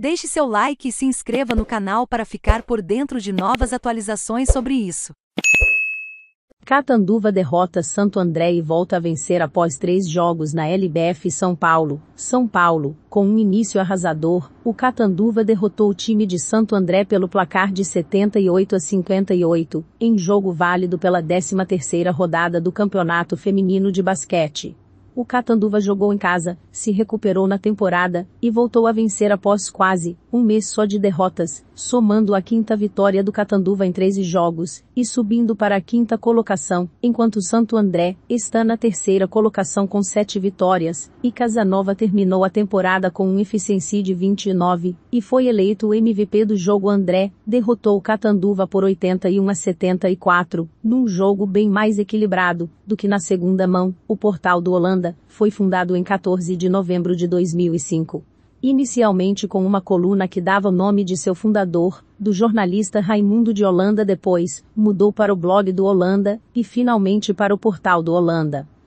Deixe seu like e se inscreva no canal para ficar por dentro de novas atualizações sobre isso. Catanduva derrota Santo André e volta a vencer após três jogos na LBF São Paulo. São Paulo, com um início arrasador, o Catanduva derrotou o time de Santo André pelo placar de 78 a 58, em jogo válido pela 13ª rodada do Campeonato Feminino de Basquete. O Catanduva jogou em casa, se recuperou na temporada e voltou a vencer após quase um mês só de derrotas, somando a quinta vitória do Catanduva em 13 jogos, e subindo para a quinta colocação, enquanto Santo André está na terceira colocação com sete vitórias, e Casanova terminou a temporada com um eficiência de 29, e foi eleito o MVP do jogo André, derrotou o Catanduva por 81 a 74, num jogo bem mais equilibrado, do que na segunda mão, o portal do Holanda, foi fundado em 14 de novembro de 2005 inicialmente com uma coluna que dava o nome de seu fundador, do jornalista Raimundo de Holanda depois, mudou para o blog do Holanda, e finalmente para o portal do Holanda.